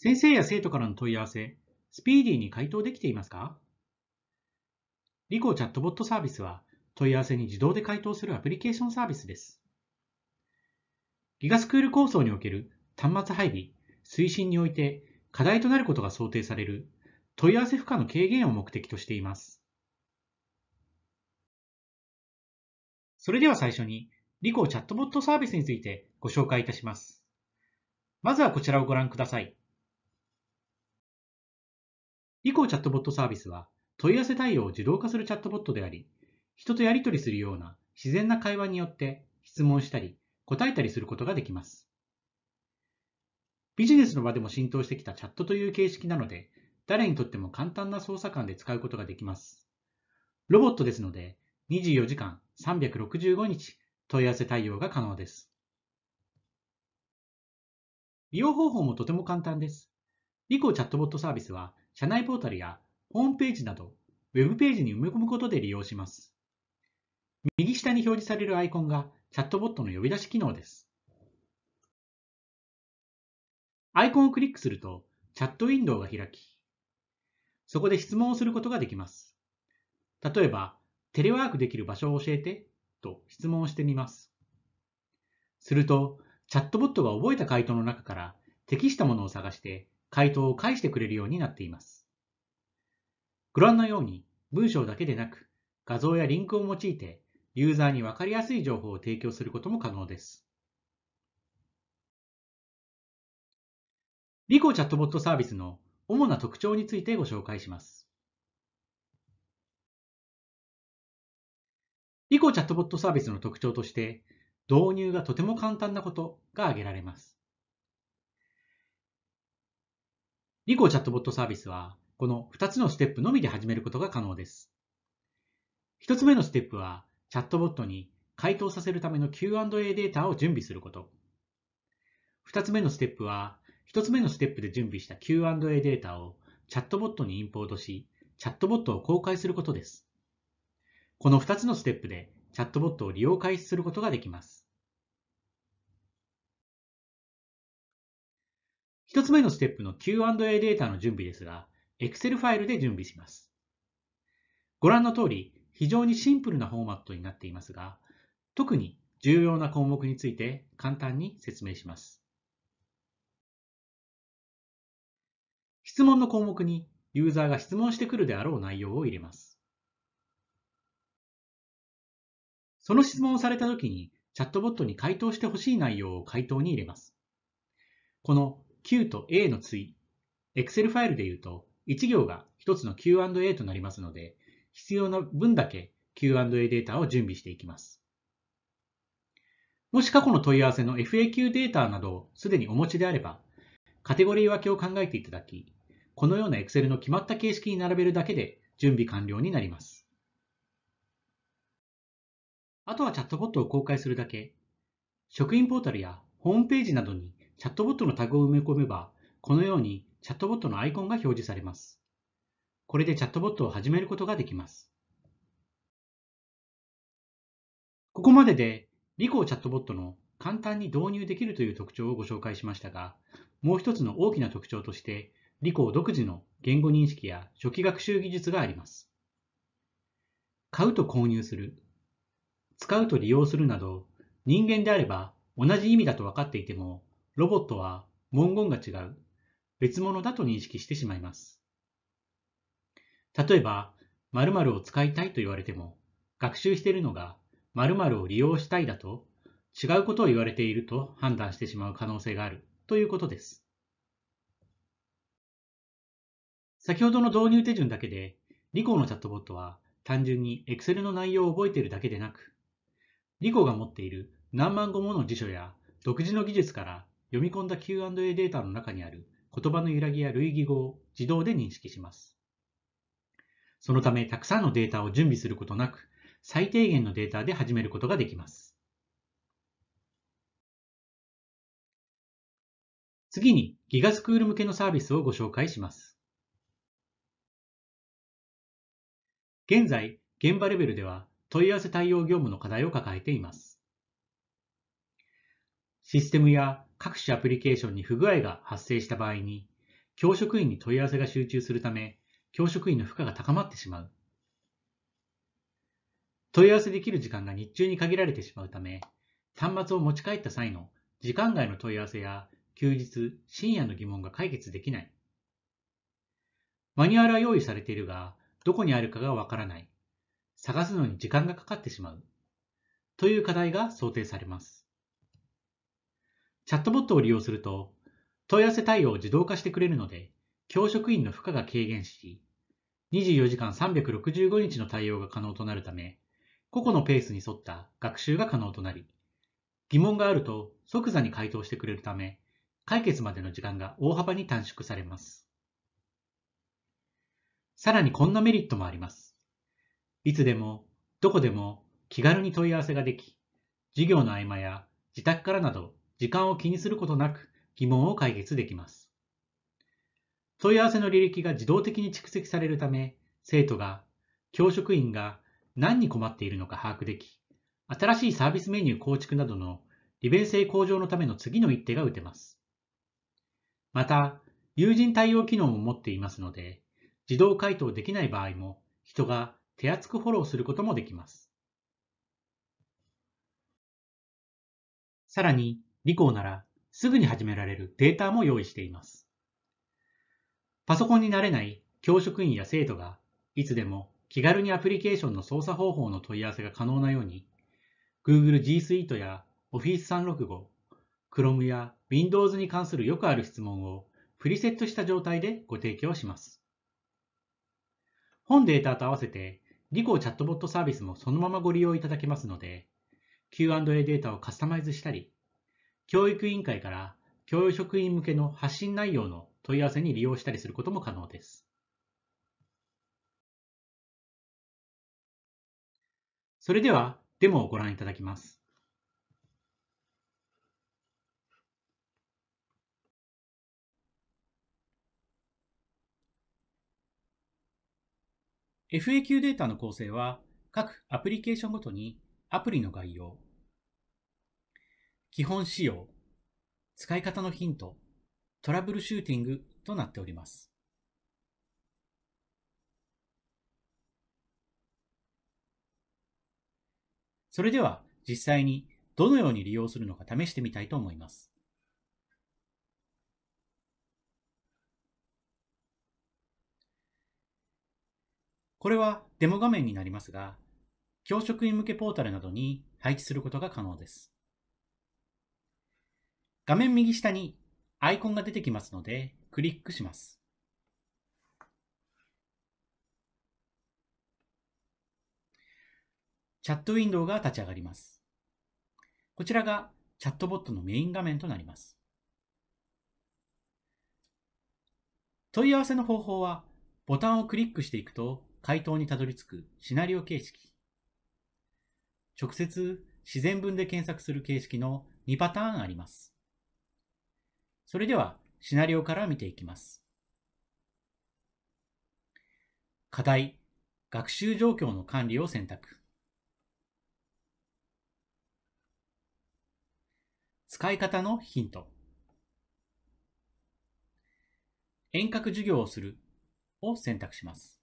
先生や生徒からの問い合わせ、スピーディーに回答できていますかリコチャットボットサービスは問い合わせに自動で回答するアプリケーションサービスです。ギガスクール構想における端末配備、推進において課題となることが想定される問い合わせ負荷の軽減を目的としています。それでは最初にリコチャットボットサービスについてご紹介いたします。まずはこちらをご覧ください。以降チャットボットサービスは問い合わせ対応を自動化するチャットボットであり、人とやり取りするような自然な会話によって質問したり答えたりすることができます。ビジネスの場でも浸透してきたチャットという形式なので、誰にとっても簡単な操作感で使うことができます。ロボットですので、24時間365日問い合わせ対応が可能です。利用方法もとても簡単です。リコチャットボットサービスは社内ポータルやホームページなど、ウェブページに埋め込むことで利用します。右下に表示されるアイコンがチャットボットの呼び出し機能です。アイコンをクリックすると、チャットウィンドウが開き、そこで質問をすることができます。例えば、テレワークできる場所を教えてと質問をしてみます。すると、チャットボットが覚えた回答の中から適したものを探して回答を返してくれるようになっています。ご覧のように文章だけでなく画像やリンクを用いてユーザーに分かりやすい情報を提供することも可能です。リコチャットボットサービスの主な特徴についてご紹介します。リコチャットボットサービスの特徴として導入がとても簡単なことが挙げられます。リコチャットボットサービスは、この2つのステップのみで始めることが可能です。1つ目のステップは、チャットボットに回答させるための Q&A データを準備すること。2つ目のステップは、1つ目のステップで準備した Q&A データをチャットボットにインポートし、チャットボットを公開することです。この2つのステップでチャットボットを利用開始することができます。一つ目のステップの Q&A データの準備ですが、Excel ファイルで準備します。ご覧の通り、非常にシンプルなフォーマットになっていますが、特に重要な項目について簡単に説明します。質問の項目にユーザーが質問してくるであろう内容を入れます。その質問をされたときにチャットボットに回答してほしい内容を回答に入れます。この Q と A の対、Excel ファイルで言うと、1行が1つの Q&A となりますので、必要な分だけ Q&A データを準備していきます。もし過去の問い合わせの FAQ データなどをすでにお持ちであれば、カテゴリー分けを考えていただき、このような Excel の決まった形式に並べるだけで準備完了になります。あとはチャットボットを公開するだけ、職員ポータルやホームページなどにチャットボットのタグを埋め込めば、このようにチャットボットのアイコンが表示されます。これでチャットボットを始めることができます。ここまでで、リコーチャットボットの簡単に導入できるという特徴をご紹介しましたが、もう一つの大きな特徴として、リコー独自の言語認識や初期学習技術があります。買うと購入する、使うと利用するなど、人間であれば同じ意味だと分かっていても、ロボットは文言が違う、別物だと認識してしまいます。例えば、〇〇を使いたいと言われても、学習しているのが〇〇を利用したいだと、違うことを言われていると判断してしまう可能性があるということです。先ほどの導入手順だけで、リコのチャットボットは単純に Excel の内容を覚えているだけでなく、リコが持っている何万語もの辞書や独自の技術から読み込んだ Q&A データの中にある言葉の揺らぎや類義語を自動で認識します。そのため、たくさんのデータを準備することなく、最低限のデータで始めることができます。次に、ギガスクール向けのサービスをご紹介します。現在、現場レベルでは問い合わせ対応業務の課題を抱えています。システムや各種アプリケーションに不具合が発生した場合に、教職員に問い合わせが集中するため、教職員の負荷が高まってしまう。問い合わせできる時間が日中に限られてしまうため、端末を持ち帰った際の時間外の問い合わせや休日、深夜の疑問が解決できない。マニュアルは用意されているが、どこにあるかがわからない。探すのに時間がかかってしまう。という課題が想定されます。チャットボットを利用すると、問い合わせ対応を自動化してくれるので、教職員の負荷が軽減し、24時間365日の対応が可能となるため、個々のペースに沿った学習が可能となり、疑問があると即座に回答してくれるため、解決までの時間が大幅に短縮されます。さらにこんなメリットもあります。いつでも、どこでも気軽に問い合わせができ、授業の合間や自宅からなど時間を気にすることなく疑問を解決できます。問い合わせの履歴が自動的に蓄積されるため、生徒が、教職員が何に困っているのか把握でき、新しいサービスメニュー構築などの利便性向上のための次の一手が打てます。また、友人対応機能も持っていますので、自動回答できない場合も、人が手厚くフォローすることもできます。さらに、理工ならすぐに始められるデータも用意しています。パソコンに慣れない教職員や生徒がいつでも気軽にアプリケーションの操作方法の問い合わせが可能なように Google G Suite や Office365、Chrome や Windows に関するよくある質問をプリセットした状態でご提供します。本データと合わせてリコチャットボットサービスもそのままご利用いただけますので Q&A データをカスタマイズしたり教育委員会から教職員向けの発信内容の問い合わせに利用したりすることも可能です。それではデモをご覧いただきます。FAQ データの構成は各アプリケーションごとにアプリの概要、基本仕様、使い方のヒント、トラブルシューティングとなっております。それでは実際にどのように利用するのか試してみたいと思います。これはデモ画面になりますが、教職員向けポータルなどに配置することが可能です。画面右下にアイコンが出てきますので、クリックします。チャットウィンドウが立ち上がります。こちらがチャットボットのメイン画面となります。問い合わせの方法は、ボタンをクリックしていくと回答にたどり着くシナリオ形式。直接自然文で検索する形式の2パターンあります。それではシナリオから見ていきます。課題、学習状況の管理を選択。使い方のヒント。遠隔授業をするを選択します。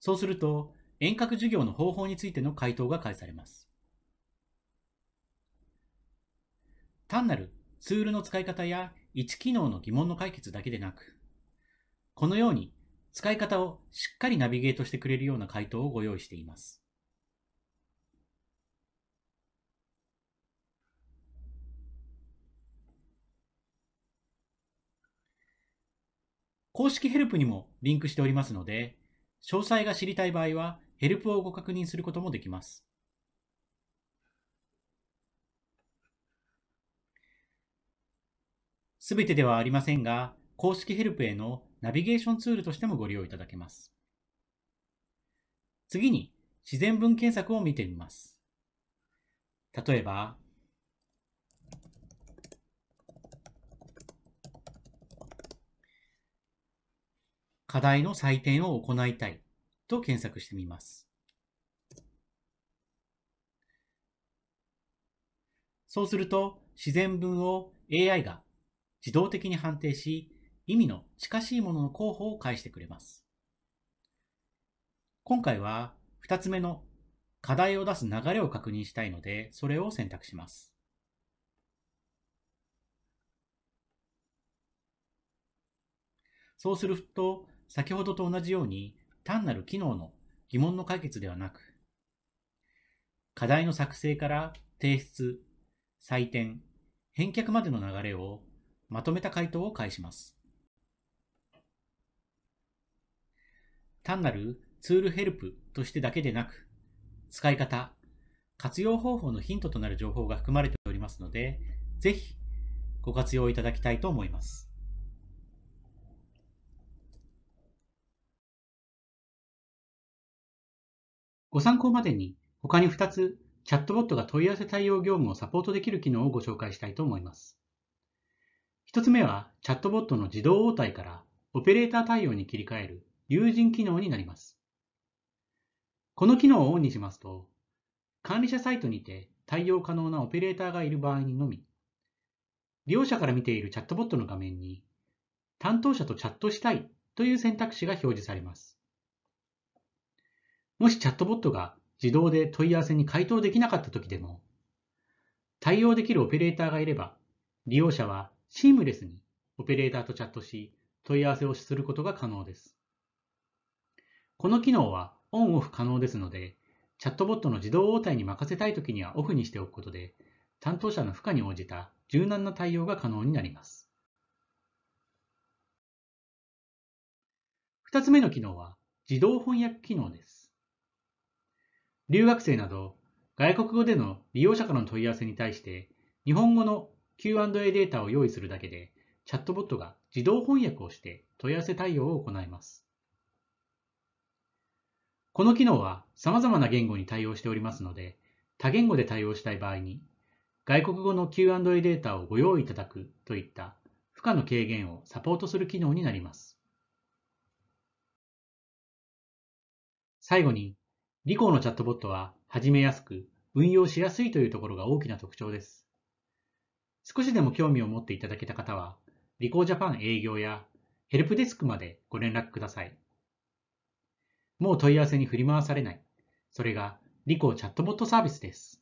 そうすると、遠隔授業の方法についての回答が返されます。単なるツールの使い方や一機能の疑問の解決だけでなく、このように使い方をしっかりナビゲートしてくれるような回答をご用意しています。公式ヘルプにもリンクしておりますので、詳細が知りたい場合はヘルプをご確認することもできます。すべてではありませんが、公式ヘルプへのナビゲーションツールとしてもご利用いただけます。次に、自然文検索を見てみます。例えば、課題の採点を行いたいと検索してみます。そうすると自然文を AI が自動的に判定し、意味の近しいものの候補を返してくれます。今回は2つ目の課題を出す流れを確認したいので、それを選択します。そうすると、先ほどと同じように単なる機能の疑問の解決ではなく、課題の作成から提出、採点、返却までの流れをまとめた回答を返します。単なるツールヘルプとしてだけでなく、使い方、活用方法のヒントとなる情報が含まれておりますので、ぜひご活用いただきたいと思います。ご参考までに他に2つチャットボットが問い合わせ対応業務をサポートできる機能をご紹介したいと思います。1つ目は、チャットボットの自動応対からオペレーター対応に切り替える友人機能になります。この機能をオンにしますと、管理者サイトにて対応可能なオペレーターがいる場合にのみ、利用者から見ているチャットボットの画面に、担当者とチャットしたいという選択肢が表示されます。もしチャットボットが自動で問い合わせに回答できなかった時でも、対応できるオペレーターがいれば、利用者はシームレスにオペレーターとチャットし、問い合わせをすることが可能です。この機能はオンオフ可能ですので、チャットボットの自動応対に任せたいときにはオフにしておくことで、担当者の負荷に応じた柔軟な対応が可能になります。二つ目の機能は自動翻訳機能です。留学生など外国語での利用者からの問い合わせに対して日本語の Q&A データを用意するだけで、チャットボットが自動翻訳をして問い合わせ対応を行います。この機能は様々な言語に対応しておりますので、多言語で対応したい場合に、外国語の Q&A データをご用意いただくといった負荷の軽減をサポートする機能になります。最後に、リコーのチャットボットは始めやすく運用しやすいというところが大きな特徴です。少しでも興味を持っていただけた方は、リコージャパン営業やヘルプデスクまでご連絡ください。もう問い合わせに振り回されない。それがリコチャットボットサービスです。